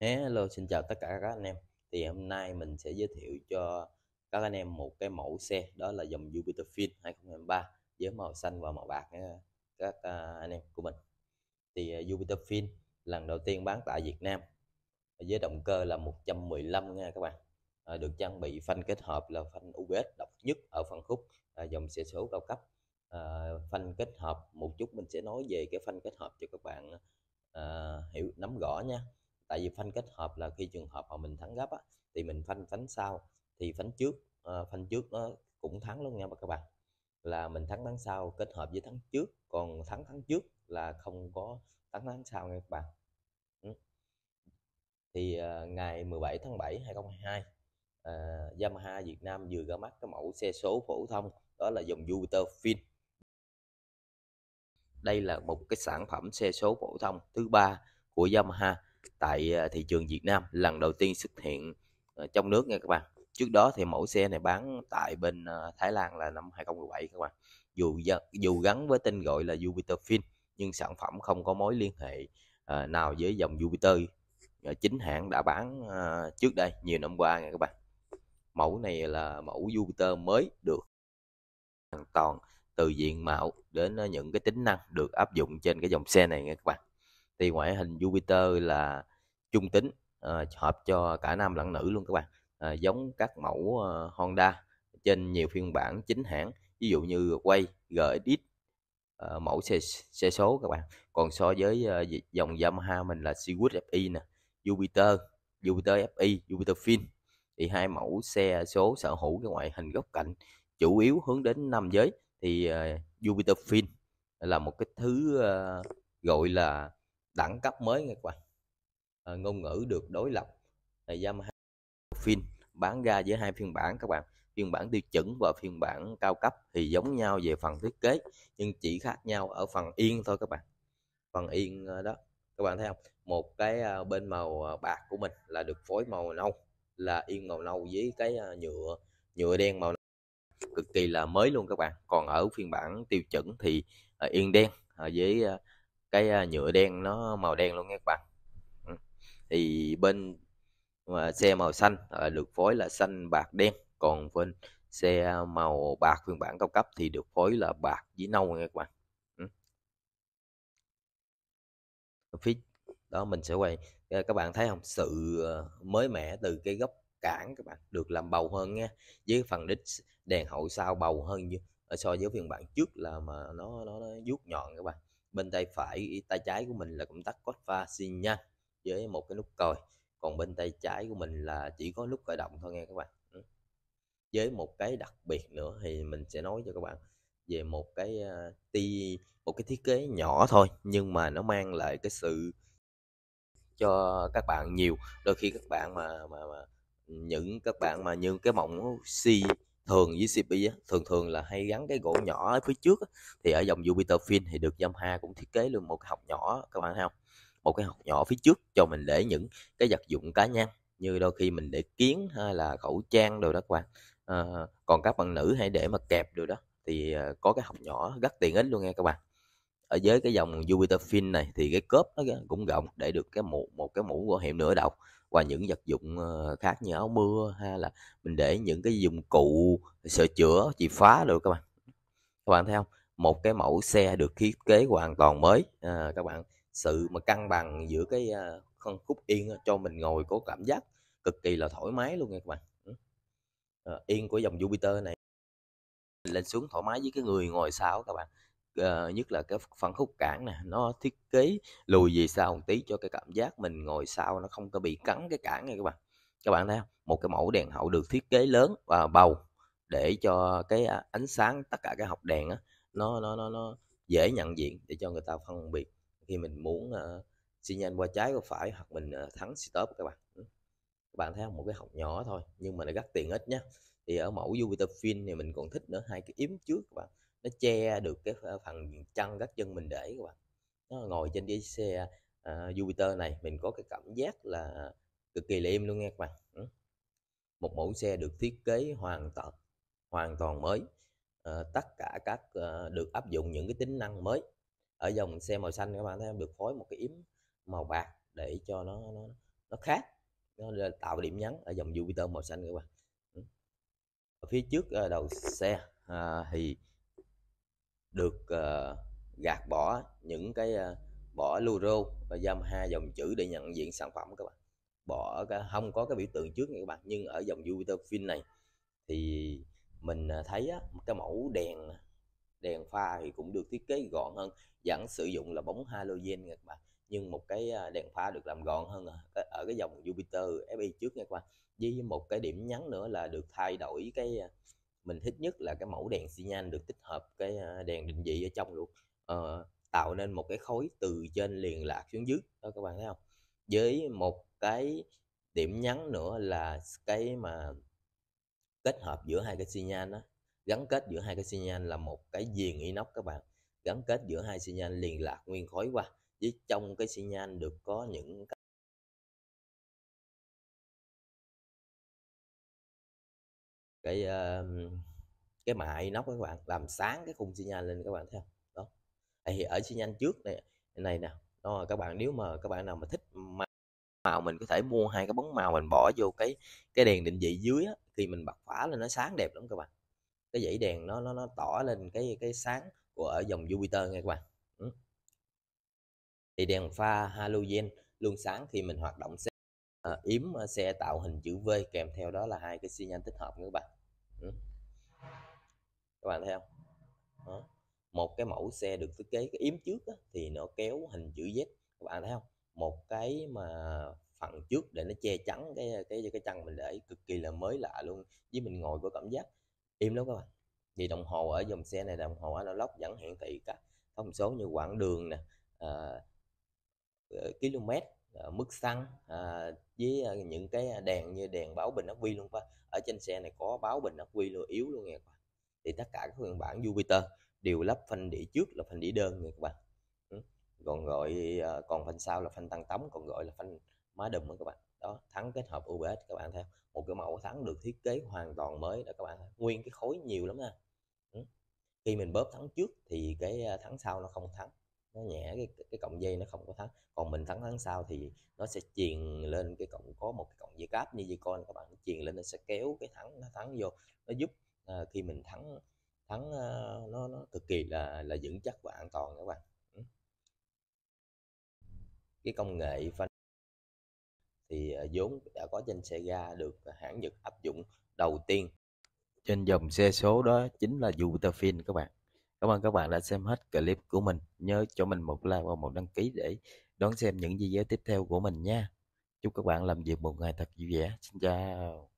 Hello, xin chào tất cả các anh em. Thì hôm nay mình sẽ giới thiệu cho các anh em một cái mẫu xe đó là dòng Jupiter Fin 2023 với màu xanh và màu bạc các à, anh em của mình. Thì à, Jupiter Fin lần đầu tiên bán tại Việt Nam với động cơ là 115 nha các bạn. À, được trang bị phanh kết hợp là phanh UBS độc nhất ở phân khúc dòng xe số cao cấp. phanh kết hợp một chút mình sẽ nói về cái phanh kết hợp cho các bạn hiểu nắm rõ nha tại vì phanh kết hợp là khi trường hợp mà mình thắng gấp á, thì mình phanh phanh sau thì phanh trước à, phanh trước nó cũng thắng luôn nha các bạn là mình thắng tháng sau kết hợp với thắng trước còn thắng thắng trước là không có thắng tháng sau nha các bạn thì à, ngày 17 tháng 7 2022 à, Yamaha Việt Nam vừa ra mắt cái mẫu xe số phổ thông đó là dòng Jupiter Fin đây là một cái sản phẩm xe số phổ thông thứ ba của Yamaha tại à, thị trường Việt Nam lần đầu tiên xuất hiện ờ, trong nước nha các bạn. Trước đó thì mẫu xe này bán tại bên ờ, Thái Lan là năm 2017 các bạn. Dù dù gắn với tên gọi là Jupiter Fin nhưng sản phẩm không có mối liên hệ ờ, nào với dòng Jupiter chính hãng đã bán trước đây nhiều năm qua nha các bạn. Mẫu này là mẫu Jupiter mới được hoàn toàn từ diện mạo đến những cái tính năng được áp dụng trên cái dòng xe này nha các bạn thì ngoại hình Jupiter là trung tính à, hợp cho cả nam lẫn nữ luôn các bạn à, giống các mẫu à, Honda trên nhiều phiên bản chính hãng ví dụ như Way, GX à, mẫu xe, xe số các bạn còn so với à, dòng Yamaha mình là Seaway FI nè Jupiter Jupiter FI Jupiter Fin thì hai mẫu xe số sở hữu cái ngoại hình góc cạnh chủ yếu hướng đến nam giới thì uh, Jupiter Fin là một cái thứ uh, gọi là đẳng cấp mới nghe các bạn ờ, ngôn ngữ được đối lập là Yamaha phim bán ra với hai phiên bản các bạn phiên bản tiêu chuẩn và phiên bản cao cấp thì giống nhau về phần thiết kế nhưng chỉ khác nhau ở phần yên thôi các bạn phần yên ờ, đó các bạn thấy không một cái ờ, bên màu bạc của mình là được phối màu nâu là yên màu nâu với cái nhựa nhựa đen màu nâu. cực kỳ là mới luôn các bạn còn ở phiên bản tiêu chuẩn thì yên đen với cái à, nhựa đen nó màu đen luôn nghe các bạn thì bên à, xe màu xanh à, được phối là xanh bạc đen còn bên xe màu bạc phiên bản cao cấp thì được phối là bạc với nâu nghe các bạn phía đó mình sẽ quay các bạn thấy không sự mới mẻ từ cái góc cản các bạn được làm bầu hơn nha với phần đít đèn hậu sau bầu hơn như so với phiên bản trước là mà nó nó, nó vuốt nhọn các bạn bên tay phải tay trái của mình là công tắc cốt pha xi nhan với một cái nút còi còn bên tay trái của mình là chỉ có nút khởi động thôi nghe các bạn ừ. với một cái đặc biệt nữa thì mình sẽ nói cho các bạn về một cái ti một cái thiết kế nhỏ thôi nhưng mà nó mang lại cái sự cho các bạn nhiều đôi khi các bạn mà mà, mà những các bạn mà như cái mộng si thường với CP á, thường thường là hay gắn cái gỗ nhỏ ở phía trước á. thì ở dòng Jupiter Fin thì được Yamaha cũng thiết kế luôn một cái học nhỏ các bạn thấy không một cái học nhỏ phía trước cho mình để những cái vật dụng cá nhân như đôi khi mình để kiến hay là khẩu trang đồ đó các bạn à, còn các bạn nữ hay để mà kẹp đồ đó thì ờ, có cái học nhỏ rất tiện ích luôn nha các bạn ở dưới cái dòng Jupiter Fin này thì cái cốp nó cũng rộng để được cái mũ một cái mũ bảo hiểm nửa đầu và những vật dụng ờ, khác như áo mưa hay là mình để những cái dụng cụ sửa chữa chỉ phá được các bạn các bạn thấy không một cái mẫu xe được thiết kế hoàn toàn mới à, các bạn sự mà cân bằng giữa cái à, phân khúc yên cho mình ngồi có cảm giác cực kỳ là thoải mái luôn nha các bạn à, yên của dòng Jupiter này lên xuống thoải mái với cái người ngồi sau các bạn uh, nhất là cái phần khúc cản nè nó thiết kế lùi về sau một tí cho cái cảm giác mình ngồi sau nó không có bị cắn cái cản này các bạn các bạn thấy không một cái mẫu đèn hậu được thiết kế lớn và bầu để cho cái à, ánh sáng tất cả cái hộp đèn á nó nó nó nó dễ nhận diện để cho người ta phân biệt khi mình muốn uh, xi nhan qua trái qua phải hoặc mình uh, thắng stop các bạn các bạn thấy không một cái hộp nhỏ thôi nhưng mà nó rất tiện ích nhá thì ở mẫu Jupiter Fin thì mình còn thích nữa hai cái yếm trước các bạn nó che được cái phần chân các chân mình để các bạn nó ngồi trên cái xe uh, Jupiter này mình có cái cảm giác là cực kỳ là luôn nghe các bạn một mẫu xe được thiết kế hoàn toàn hoàn toàn mới uh, tất cả các uh, được áp dụng những cái tính năng mới ở dòng xe màu xanh các bạn thấy em được phối một cái yếm màu bạc để cho nó nó nó khác nó tạo điểm nhấn ở dòng Jupiter màu xanh các bạn ở phía trước ờ, đầu xe à, thì được uh, gạt bỏ những cái uh, bỏ luro và giam hai dòng chữ để nhận diện sản phẩm các bạn bỏ cái, không có cái biểu tượng trước nha các bạn nhưng ở dòng Jupiter Fin này thì mình ờ, thấy á, cái mẫu đèn đèn pha thì cũng được thiết kế gọn hơn vẫn sử dụng là bóng halogen các bạn nhưng một cái đèn pha được làm gọn hơn ở cái dòng Jupiter FE trước nha các bạn với một cái điểm nhắn nữa là được thay đổi cái mình thích nhất là cái mẫu đèn xi nhan được tích hợp cái à, đèn định vị ở trong luôn ờ, tạo nên một cái khối từ trên liền lạc xuống dưới đó các bạn thấy không với một cái điểm nhắn nữa là cái mà kết hợp giữa hai cái xi nhan đó gắn kết giữa hai cái xi nhan là một cái viền inox các bạn gắn kết giữa hai xi nhan liền lạc nguyên khối qua với trong cái xi nhan được có những cái ờ, cái mạ nóc các bạn làm sáng cái khung xi nhan lên các bạn thấy không đó thì ở xi nhan trước này này nè đó, các bạn nếu mà các bạn nào mà thích màu, mình có thể mua hai cái bóng màu mình bỏ vô cái cái đèn định vị dưới á, khi mình bật phá lên nó sáng đẹp lắm các bạn cái dãy đèn nó nó nó tỏ lên cái cái sáng của ở dòng Jupiter nghe các bạn ừ. thì đèn pha halogen luôn sáng khi mình hoạt động à, yếm ờ, sẽ tạo hình chữ V kèm theo đó là hai cái xi nhan tích hợp nữa các bạn ừ. các bạn thấy không đó. một cái mẫu xe được thiết kế cái yếm trước á, thì nó kéo hình chữ Z các bạn thấy không một cái mà phần trước để nó che chắn cái cái cái chân mình để cực kỳ là mới lạ luôn với mình ngồi có cảm giác im lắm các bạn thì đồng hồ ở dòng xe này đồng hồ analog vẫn hiển thị các thông số như quãng đường nè à, km Ờ, mức xăng à, với ờ, những cái đèn như đèn báo bình ắc quy luôn qua ở trên xe này có báo bình ắc quy luôn yếu luôn nha các bạn thì tất cả các phiên bản Jupiter đều lắp phanh đĩa trước là phanh đĩa đơn nha các bạn ừ, còn gọi còn phanh sau là phanh tăng tống còn gọi là phanh má đùm các bạn đó thắng kết hợp UBS các bạn theo một cái mẫu thắng được thiết kế hoàn toàn mới đó các bạn nguyên cái khối nhiều lắm nha ừ, khi mình bóp thắng trước thì cái thắng sau nó không thắng nó nhẹ cái cái cọng dây nó không có thắng còn mình thắng thắng sau thì nó sẽ truyền lên cái cọng có một cái cọng dây cáp như dây con các bạn truyền lên nó sẽ kéo cái thắng nó thắng vô nó giúp à, khi mình thắng thắng à, nó nó cực kỳ là là vững chắc và an toàn các bạn cái công nghệ phanh thì à, vốn đã có trên xe ga được à, hãng Nhật áp dụng đầu tiên trên dòng xe số đó chính là Utafin các bạn Cảm ơn các bạn đã xem hết clip của mình. Nhớ cho mình một like và một đăng ký để đón xem những video tiếp theo của mình nha. Chúc các bạn làm việc một ngày thật vui vẻ. Xin chào.